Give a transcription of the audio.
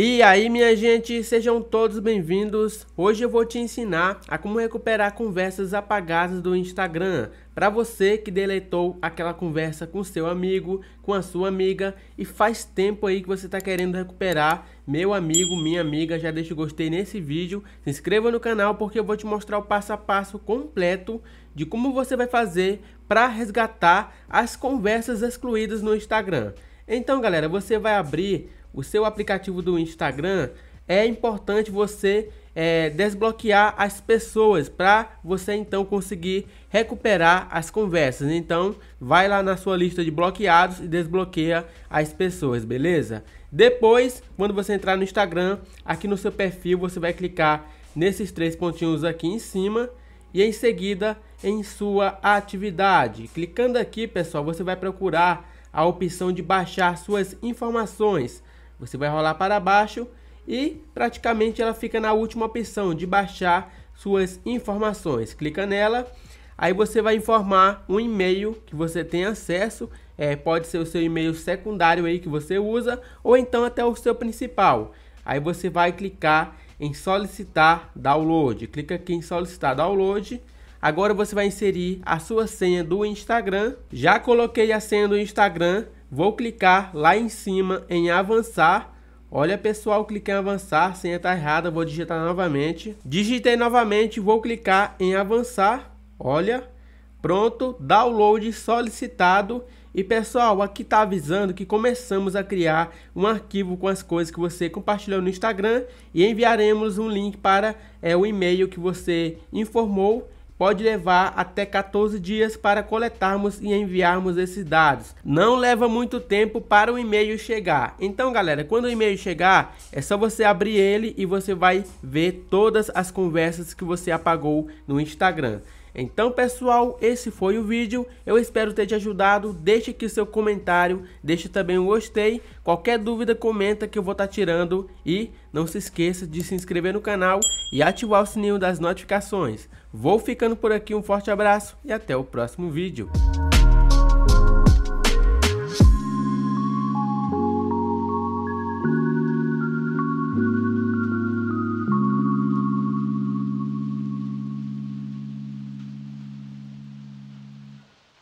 E aí, minha gente, sejam todos bem-vindos. Hoje eu vou te ensinar a como recuperar conversas apagadas do Instagram para você que deletou aquela conversa com seu amigo, com a sua amiga e faz tempo aí que você está querendo recuperar. Meu amigo, minha amiga, já deixa o gostei nesse vídeo, se inscreva no canal porque eu vou te mostrar o passo a passo completo de como você vai fazer para resgatar as conversas excluídas no Instagram. Então, galera, você vai abrir o seu aplicativo do Instagram, é importante você é, desbloquear as pessoas para você então conseguir recuperar as conversas. Então, vai lá na sua lista de bloqueados e desbloqueia as pessoas, beleza? Depois, quando você entrar no Instagram, aqui no seu perfil, você vai clicar nesses três pontinhos aqui em cima e em seguida em sua atividade. Clicando aqui, pessoal, você vai procurar a opção de baixar suas informações. Você vai rolar para baixo e praticamente ela fica na última opção de baixar suas informações. Clica nela, aí você vai informar um e-mail que você tem acesso, é, pode ser o seu e-mail secundário aí que você usa, ou então até o seu principal. Aí você vai clicar em solicitar download, clica aqui em solicitar download. Agora você vai inserir a sua senha do Instagram. Já coloquei a senha do Instagram. Vou clicar lá em cima em avançar. Olha pessoal, cliquei em avançar, senha está errada, vou digitar novamente. Digitei novamente, vou clicar em avançar. Olha, pronto, download solicitado. E pessoal, aqui está avisando que começamos a criar um arquivo com as coisas que você compartilhou no Instagram e enviaremos um link para é, o e-mail que você informou pode levar até 14 dias para coletarmos e enviarmos esses dados. Não leva muito tempo para o e-mail chegar. Então, galera, quando o e-mail chegar, é só você abrir ele e você vai ver todas as conversas que você apagou no Instagram. Então, pessoal, esse foi o vídeo. Eu espero ter te ajudado. Deixe aqui seu comentário, deixe também o um gostei. Qualquer dúvida, comenta que eu vou estar tá tirando. E não se esqueça de se inscrever no canal e ativar o sininho das notificações. Vou ficando por aqui, um forte abraço e até o próximo vídeo.